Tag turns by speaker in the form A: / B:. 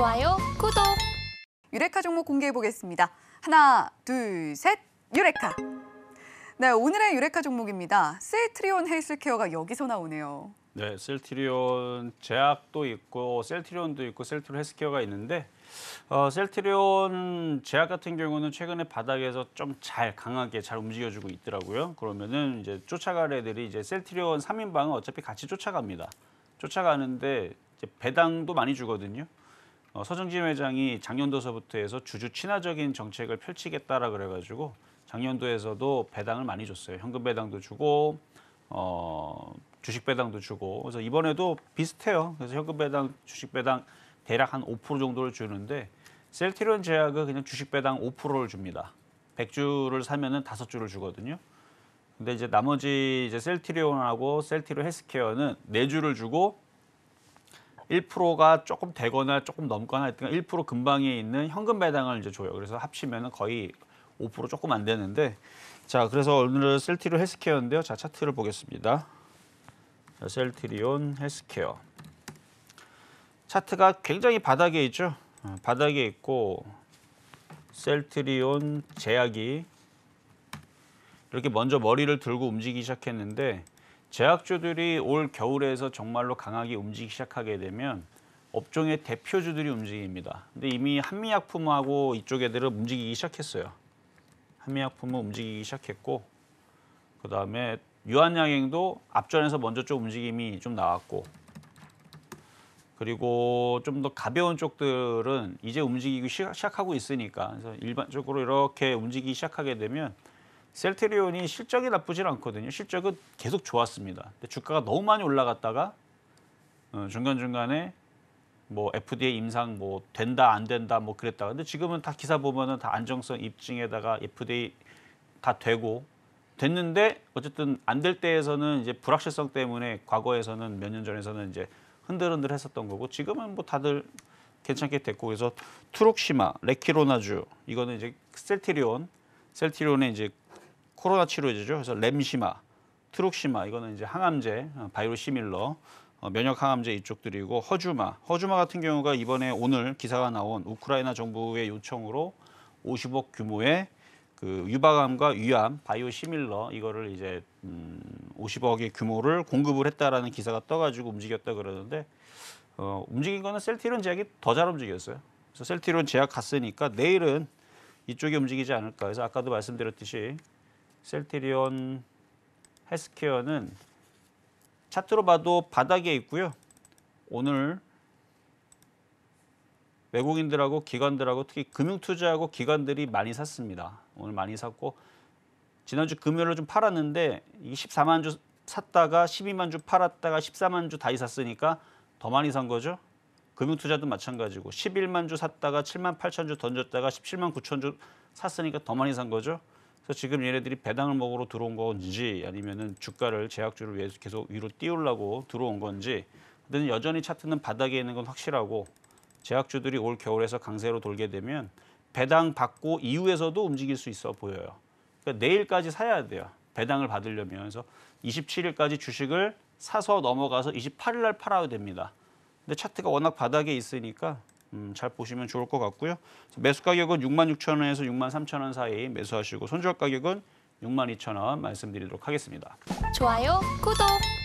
A: 좋아요, 구독! 유레카 종목 공개해 보겠습니다. 하나, 둘, 셋, 유레카! 네, 오늘의 유레카 종목입니다. 셀트리온 헬스케어가 여기서 나오네요. 네, 셀트리온 제약도 있고 셀트리온도 있고 셀트리온 헬스케어가 있는데 어, 셀트리온 제약 같은 경우는 최근에 바닥에서 좀 잘 강하게 잘 움직여주고 있더라고요. 그러면은 이제 쫓아갈 애들이 이제 셀트리온 3인방은 어차피 같이 쫓아갑니다. 쫓아가는데 배당도 많이 주거든요. 어, 서정진 회장이 작년도서부터 해서 주주 친화적인 정책을 펼치겠다라 그래가지고 작년도에서도 배당을 많이 줬어요. 현금 배당도 주고 어, 주식 배당도 주고 그래서 이번에도 비슷해요. 그래서 현금 배당, 주식 배당 대략 한 5% 정도를 주는데 셀티론 제약은 그냥 주식 배당 5%를 줍니다. 100주를 사면은 5주를 주거든요. 근데 이제 나머지 이제 셀티리온하고 셀티로 헬스케어는 4주를 주고 1%가 조금 되거나 조금 넘거나 했던 1% 근방에 있는 현금 배당을 이제 줘요. 그래서 합치면 거의 5% 조금 안 되는데 자 그래서 오늘은 셀티로 헬스케어인데요. 자 차트를 보겠습니다. 자, 셀트리온 헬스케어 차트가 굉장히 바닥에 있죠. 아, 바닥에 있고 셀트리온 제약이 이렇게 먼저 머리를 들고 움직이기 시작했는데 제약주들이 올 겨울에서 정말로 강하게 움직이기 시작하게 되면 업종의 대표주들이 움직입니다. 근데 이미 한미약품하고 이쪽 애들은 움직이기 시작했어요. 한미약품은 움직이기 시작했고 그다음에 유한양행도 앞전에서 먼저 좀 움직임이 좀 나왔고 그리고 좀 더 가벼운 쪽들은 이제 움직이기 시작하고 있으니까 그래서 일반적으로 이렇게 움직이기 시작하게 되면 셀테리온이 실적이 나쁘진 않거든요. 실적은 계속 좋았습니다. 근데 주가가 너무 많이 올라갔다가 어, 중간중간에 뭐 FDA 임상 뭐 된다 안 된다 뭐 그랬다. 근데 지금은 다 기사 보면은 다 안정성 입증에다가 FDA 다 되고 됐는데 어쨌든 안 될 때에서는 이제 불확실성 때문에 과거에서는 몇 년 전에서는 이제 흔들흔들 했었던 거고 지금은 뭐 다들 괜찮게 됐고 그래서 트록시마 레키로나주 이거는 이제 셀티리온, 셀티리온의 이제 코로나 치료제죠. 그래서 램시마, 트룩시마 이거는 이제 항암제, 어, 바이로시밀러, 어, 면역 항암제 이쪽들이고 허주마, 허주마 같은 경우가 이번에 오늘 기사가 나온 우크라이나 정부의 요청으로 50억 규모의 그 유방암과 위암, 바이오시밀러 이거를 이제 음 50억의 규모를 공급을 했다라는 기사가 떠가지고 움직였다 그러는데 어, 움직인 거는 셀티론 제약이 더 잘 움직였어요. 그래서 셀티론 제약 갔으니까 내일은 이쪽이 움직이지 않을까. 그래서 아까도 말씀드렸듯이 셀트리온 헬스케어는 차트로 봐도 바닥에 있고요. 오늘 외국인들하고 기관들하고 특히 금융투자하고 기관들이 많이 샀습니다. 오늘 많이 샀고 지난주 금요일로 좀 팔았는데 14만 주 샀다가 12만 주 팔았다가 14만 주 다이 샀으니까 더 많이 산 거죠. 금융투자도 마찬가지고 11만 주 샀다가 7만 8천 주 던졌다가 17만 9천 주 샀으니까 더 많이 산 거죠. 그래서 지금 얘네들이 배당을 먹으러 들어온 건지 아니면은 주가를 제약주를 위해서 계속 위로 띄우려고 들어온 건지 근데 여전히 차트는 바닥에 있는 건 확실하고 제약주들이 올 겨울에서 강세로 돌게 되면 배당 받고 이후에서도 움직일 수 있어 보여요. 그러니까 내일까지 사야 돼요. 배당을 받으려면 그래서 27일까지 주식을 사서 넘어가서 28일 날 팔아야 됩니다. 근데 차트가 워낙 바닥에 있으니까 음, 잘 보시면 좋을 것 같고요. 매수 가격은 66,000원에서 63,000원 사이 매수하시고 손절 가격은 62,000원 말씀드리도록 하겠습니다. 좋아요, 구독!